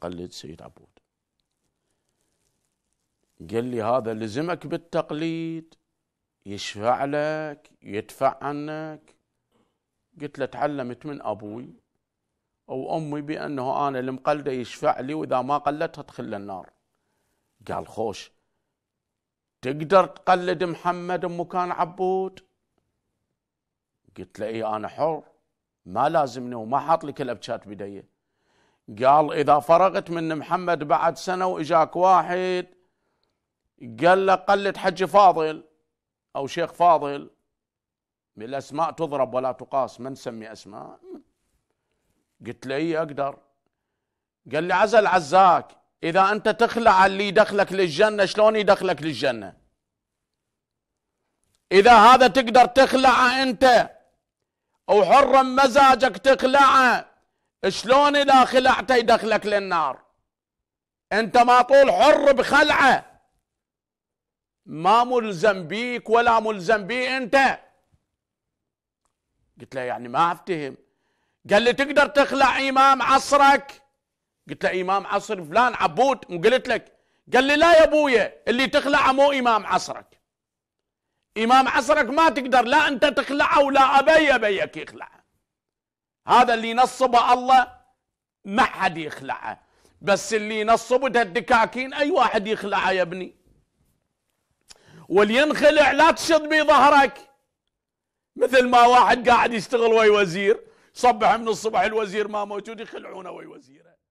قلد سيد عبود قال لي هذا لزمك بالتقليد يشفع لك يدفع عنك قلت له تعلمت من أبوي أو أمي بأنه أنا المقلدة يشفع لي وإذا ما قلدتها تخلى النار قال خوش تقدر تقلد محمد مكان عبود قلت له إيه أنا حر ما لازمني وما حاط لي كلبشات بديه قال إذا فرغت من محمد بعد سنة وإجاك واحد قال له قلد حج فاضل أو شيخ فاضل بالأسماء تضرب ولا تقاس من سمي أسماء قلت له إيه أقدر قال لي عزل عزاك إذا أنت تخلع اللي دخلك للجنة شلون يدخلك للجنة إذا هذا تقدر تخلعه أنت حرم مزاجك تخلعه شلون إذا خلعته يدخلك للنار انت ما طول حر بخلعه ما ملزم بيك ولا ملزم بي انت قلت له يعني ما افتهم قال لي تقدر تخلع امام عصرك قلت له امام عصر فلان عبود قلت لك قال لي لا يا ابويا اللي تخلعه مو امام عصرك امام عصرك ما تقدر لا انت تخلعه ولا ابي ابيك يخلعه هذا اللي ينصبه الله ما حد يخلعه بس اللي نصبه ده الدكاكين اي واحد يخلعه يا ابني واللي ينخلع لا تشد بي ظهرك مثل ما واحد قاعد يشتغل وي وزير صبح من الصبح الوزير ما موجود يخلعونه وي وزيره